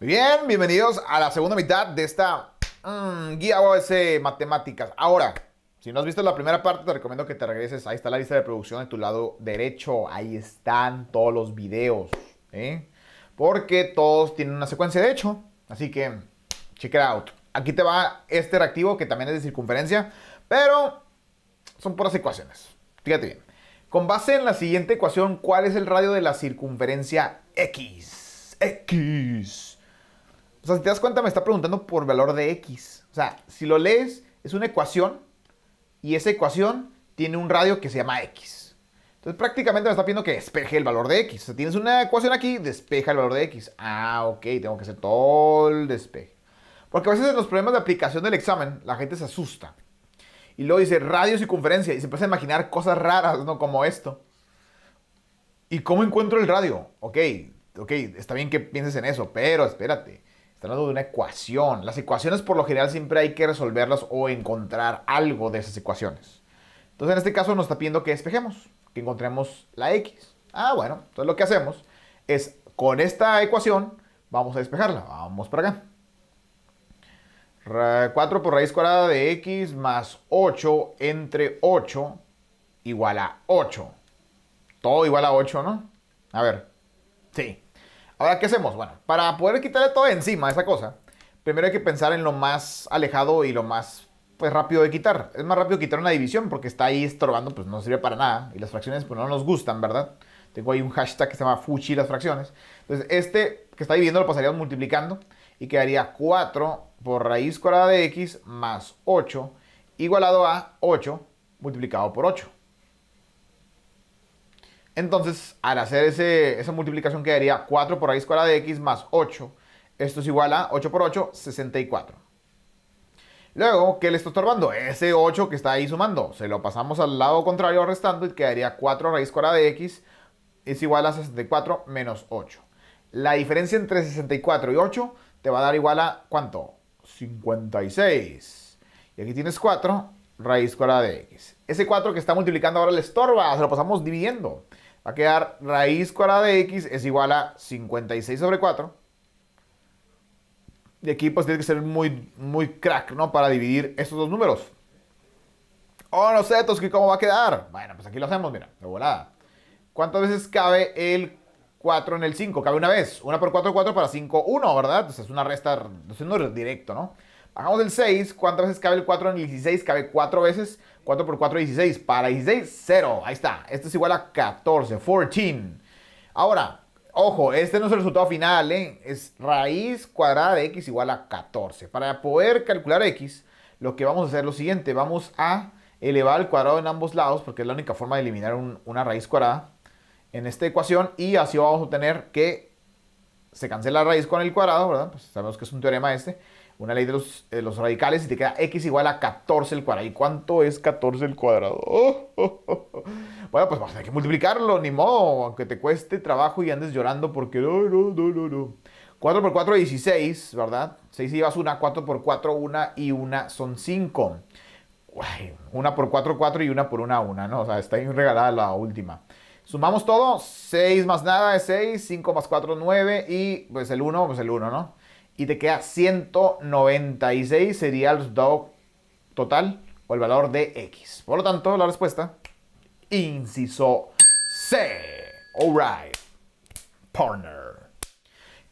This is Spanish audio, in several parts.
Bien, bienvenidos a la segunda mitad de esta mm, guía OS Matemáticas. Ahora, si no has visto la primera parte, te recomiendo que te regreses. Ahí está la lista de producción de tu lado derecho. Ahí están todos los videos. ¿eh? Porque todos tienen una secuencia de hecho. Así que, check it out. Aquí te va este reactivo que también es de circunferencia, pero son puras ecuaciones. Fíjate bien. Con base en la siguiente ecuación, ¿cuál es el radio de la circunferencia X? X. O sea, si te das cuenta, me está preguntando por valor de x. O sea, si lo lees, es una ecuación y esa ecuación tiene un radio que se llama x. Entonces prácticamente me está pidiendo que despeje el valor de x. O sea, tienes una ecuación aquí, despeja el valor de x. Ah, ok, tengo que hacer todo el despeje. Porque a veces en los problemas de aplicación del examen, la gente se asusta. Y luego dice radio circunferencia y se empieza a imaginar cosas raras, ¿no? Como esto. ¿Y cómo encuentro el radio? Ok, ok, está bien que pienses en eso, pero espérate. Está hablando de una ecuación. Las ecuaciones por lo general siempre hay que resolverlas o encontrar algo de esas ecuaciones. Entonces en este caso nos está pidiendo que despejemos, que encontremos la x. Ah, bueno, entonces lo que hacemos es con esta ecuación vamos a despejarla. Vamos para acá. 4 por raíz cuadrada de x más 8 entre 8 igual a 8. Todo igual a 8, ¿no? A ver. Sí. Ahora, ¿qué hacemos? Bueno, para poder quitarle todo encima a esa cosa, primero hay que pensar en lo más alejado y lo más pues rápido de quitar. Es más rápido quitar una división porque está ahí estorbando, pues no sirve para nada. Y las fracciones pues no nos gustan, ¿verdad? Tengo ahí un hashtag que se llama Fuchi las fracciones. Entonces este que está dividiendo lo pasaríamos multiplicando y quedaría 4 por raíz cuadrada de x más 8 igualado a 8 multiplicado por 8. Entonces, al hacer esa multiplicación quedaría 4 por raíz cuadrada de x más 8. Esto es igual a 8 por 8, 64. Luego, ¿qué le está estorbando? Ese 8 que está ahí sumando. Se lo pasamos al lado contrario restando y quedaría 4 raíz cuadrada de x es igual a 64 menos 8. La diferencia entre 64 y 8 te va a dar igual a ¿cuánto? 56. Y aquí tienes 4 raíz cuadrada de x. Ese 4 que está multiplicando ahora le estorba, se lo pasamos dividiendo va a quedar raíz cuadrada de x es igual a 56 sobre 4. Y aquí pues tiene que ser muy, muy crack, ¿no? Para dividir estos dos números. Oh, no sé, Toski, ¿cómo va a quedar? Bueno, pues aquí lo hacemos, mira, de volada. ¿Cuántas veces cabe el 4 en el 5? Cabe una vez. una por 4, 4 para 5, 1, ¿verdad? Entonces es una resta, no es directo, ¿no? Bajamos el 6. ¿Cuántas veces cabe el 4 en el 16? Cabe 4 veces. 4 por 4, 16. Para 16, 0. Ahí está. Esto es igual a 14. 14. Ahora, ojo, este no es el resultado final. ¿eh? Es raíz cuadrada de x igual a 14. Para poder calcular x, lo que vamos a hacer es lo siguiente. Vamos a elevar el cuadrado en ambos lados, porque es la única forma de eliminar una raíz cuadrada en esta ecuación. Y así vamos a obtener que se cancela la raíz con el cuadrado, ¿verdad? Pues sabemos que es un teorema este una ley de eh, los, radicales y te queda x igual a 14 al cuadrado. ¿Y cuánto es 14 al cuadrado? Bueno, pues vas a tener que multiplicarlo, ni modo, aunque te cueste trabajo y andes llorando porque no, no, no, no, no. 4 por 4, es 16, ¿verdad? 6 llevas una, 4 por 4, 1 y 1 son 5. 1 una por 4, 4 y 1 por 1, 1, ¿no? O sea, está bien regalada la última. Sumamos todo, 6 más nada es 6, 5 más 4, 9 y pues el 1, pues el 1, ¿no? y te queda 196 sería el resultado total o el valor de X. Por lo tanto, la respuesta, inciso C. Alright, partner.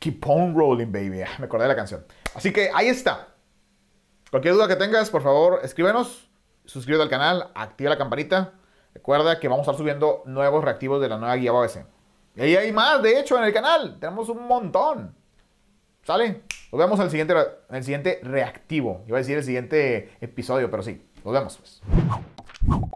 Keep on rolling, baby. Ah, me acordé de la canción. Así que ahí está. Cualquier duda que tengas, por favor, escríbenos. Suscríbete al canal, activa la campanita. Recuerda que vamos a estar subiendo nuevos reactivos de la nueva guía BABC. Y ahí hay más, de hecho, en el canal. Tenemos un montón. ¿Sale? Nos vemos siguiente, siguiente reactivo. Iba a decir el siguiente episodio, pero sí. Nos vemos. Pues.